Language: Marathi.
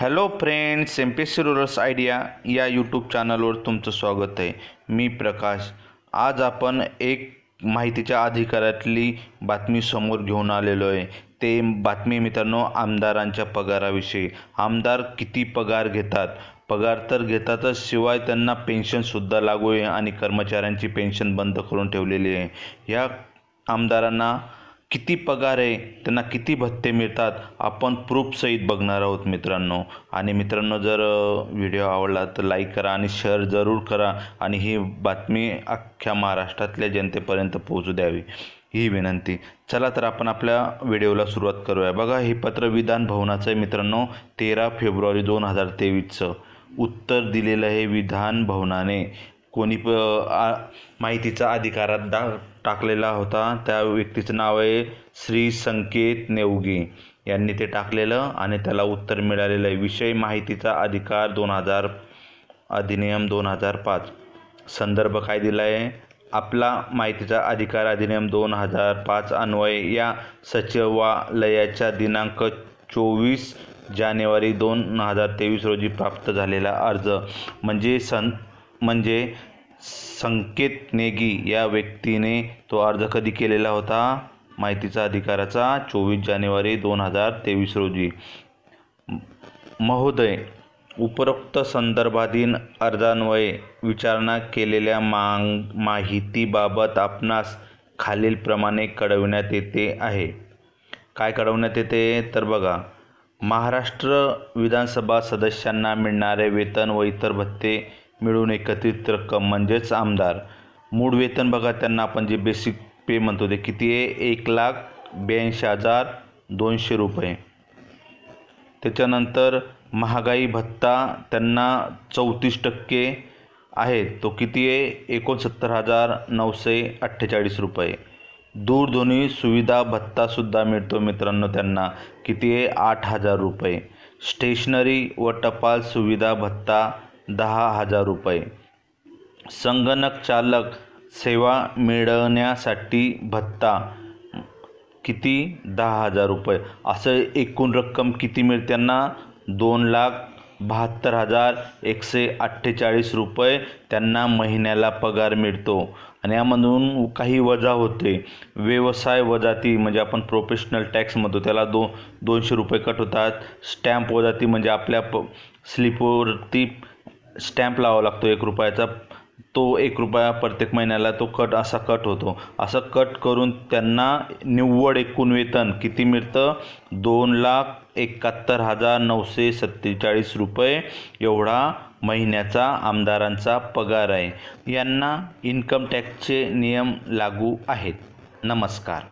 hello friends M P C rurals idea या यूट्यूब चॅनलवर तुमचं स्वागत आहे मी प्रकाश आज आपण एक माहितीच्या अधिकारातली बातमी समोर घेऊन आलेलो आहे ते बातमी मित्रांनो आमदारांच्या पगाराविषयी आमदार किती पगार घेतात पगार तर घेतातच शिवाय त्यांना पेन्शनसुद्धा लागू आहे आणि कर्मचाऱ्यांची पेन्शन बंद करून ठेवलेली आहे या आमदारांना किती पगार आहे त्यांना किती भत्ते मिळतात आपण प्रूफसहित बघणार आहोत मित्रांनो आणि मित्रांनो जर व्हिडिओ आवडला तर लाईक करा आणि शेअर जरूर करा आणि ही बातमी अख्ख्या महाराष्ट्रातल्या जनतेपर्यंत पोहोचू द्यावी ही विनंती चला तर आपण आपल्या व्हिडिओला सुरुवात करूया बघा हे पत्र विधान भवनाचं आहे मित्रांनो तेरा फेब्रुवारी दोन हजार तेवीसचं उत्तर दिलेलं हे विधान भवनाने कोणी प माहितीचा अधिकारात दा टाकलेला होता त्या व्यक्तीचं नाव आहे श्री संकेत नेवगी यांनी ते टाकलेलं आणि त्याला उत्तर मिळालेलं आहे विषय माहितीचा अधिकार दोन हजार अधिनियम दोन हजार पाच संदर्भ काय दिला आहे आपला माहितीचा अधिकार अधिनियम दोन हजार पाच अन्वय या सचिवालयाच्या दिनांक चोवीस जानेवारी दोन हजार तेवीस रोजी प्राप्त झालेला अर्ज म्हणजे सं म्हणजे संकेत नेगी या व्यक्तीने तो अर्ज कधी केलेला होता माहितीचा अधिकाराचा चोवीस जानेवारी दोन हजार तेवीस रोजी महोदय उपरोक्त संदर्भाधीन अर्जान्वये विचारणा केलेल्या मांग माहितीबाबत आपणास खालीलप्रमाणे कळविण्यात येते आहे काय कळवण्यात येते तर बघा महाराष्ट्र विधानसभा सदस्यांना मिळणारे वेतन व इतर भत्ते मिळून एकत्रित रक्कम म्हणजेच आमदार मूळ वेतन बघा त्यांना आपण जे बेसिक पे म्हणतो ते किती आहे एक लाख ब्याऐंशी हजार दोनशे रुपये त्याच्यानंतर महागाई भत्ता त्यांना चौतीस टक्के आहे तो किती आहे एकोणसत्तर हजार नऊशे अठ्ठेचाळीस रुपये दूरध्वनी सुविधा भत्तासुद्धा मिळतो मित्रांनो त्यांना किती आहे आठ हजार रुपये स्टेशनरी व टपाल सुविधा भत्ता दहा हजार रुपये संगणक चालक सेवा मिळण्यासाठी भत्ता किती दहा हजार रुपये असं एकूण रक्कम किती मिळते त्यांना दोन लाख बहात्तर हजार एकशे अठ्ठेचाळीस रुपये त्यांना महिन्याला पगार मिळतो आणि यामधून काही वजा होते व्यवसाय वजाती म्हणजे आपण प्रोफेशनल टॅक्स म्हणतो त्याला दो दोनशे रुपये कट होतात स्टॅम्प वजाती म्हणजे आपल्या प स्लिपवरती स्टॅम्प लावावा लागतो एक रुपयाचा तो एक रुपया प्रत्येक महिन्याला तो कट असा कट होतो असं कट करून त्यांना निव्वळ एकूण वेतन किती मिळतं दोन लाख एकाहत्तर हजार नऊशे सत्तेचाळीस रुपये एवढा महिन्याचा आमदारांचा पगार आहे यांना इन्कम टॅक्सचे नियम लागू आहेत नमस्कार